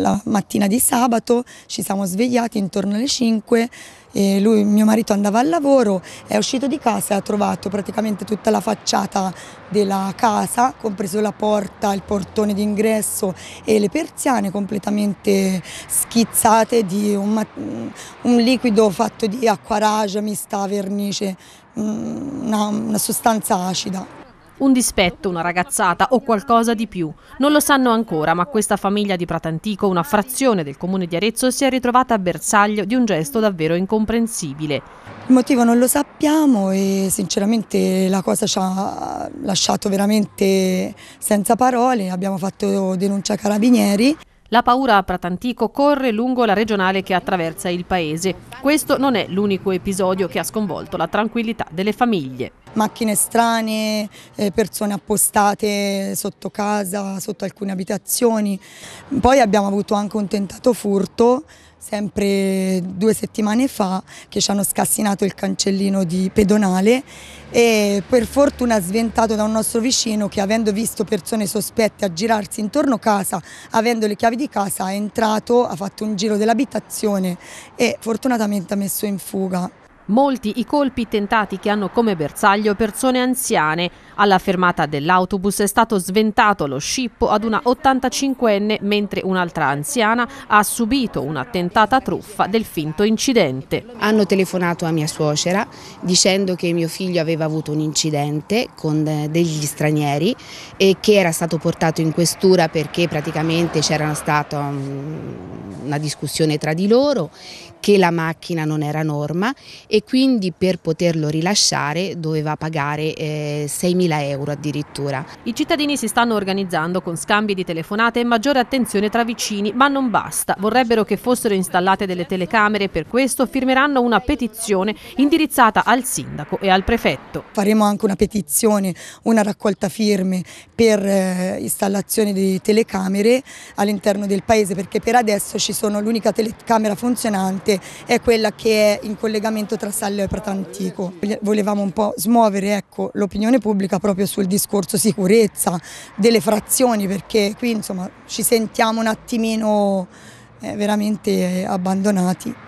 la mattina di sabato, ci siamo svegliati intorno alle 5 e lui, mio marito andava al lavoro, è uscito di casa e ha trovato praticamente tutta la facciata della casa, compreso la porta, il portone d'ingresso e le persiane completamente schizzate di un, un liquido fatto di acquarage mista vernice, mm, una, una sostanza acida. Un dispetto, una ragazzata o qualcosa di più. Non lo sanno ancora, ma questa famiglia di Pratantico, una frazione del comune di Arezzo, si è ritrovata a bersaglio di un gesto davvero incomprensibile. Il motivo non lo sappiamo e sinceramente la cosa ci ha lasciato veramente senza parole, abbiamo fatto denuncia ai carabinieri. La paura a Pratantico corre lungo la regionale che attraversa il paese. Questo non è l'unico episodio che ha sconvolto la tranquillità delle famiglie macchine strane, eh, persone appostate sotto casa, sotto alcune abitazioni. Poi abbiamo avuto anche un tentato furto sempre due settimane fa che ci hanno scassinato il cancellino di pedonale e per fortuna sventato da un nostro vicino che avendo visto persone sospette aggirarsi intorno a casa, avendo le chiavi di casa, è entrato, ha fatto un giro dell'abitazione e fortunatamente ha messo in fuga. Molti i colpi tentati che hanno come bersaglio persone anziane. Alla fermata dell'autobus è stato sventato lo scippo ad una 85enne mentre un'altra anziana ha subito un'attentata truffa del finto incidente. Hanno telefonato a mia suocera dicendo che mio figlio aveva avuto un incidente con eh, degli stranieri e che era stato portato in questura perché praticamente c'era stata mm, una discussione tra di loro, che la macchina non era norma e quindi per poterlo rilasciare doveva pagare eh, 6.000 euro addirittura. I cittadini si stanno organizzando con scambi di telefonate e maggiore attenzione tra vicini, ma non basta. Vorrebbero che fossero installate delle telecamere, per questo firmeranno una petizione indirizzata al sindaco e al prefetto. Faremo anche una petizione, una raccolta firme per eh, installazione di telecamere all'interno del paese perché per adesso ci sono l'unica telecamera funzionante è quella che è in collegamento tra Trassello e Pratantico. Volevamo un po' smuovere ecco, l'opinione pubblica proprio sul discorso sicurezza delle frazioni perché qui insomma ci sentiamo un attimino eh, veramente abbandonati.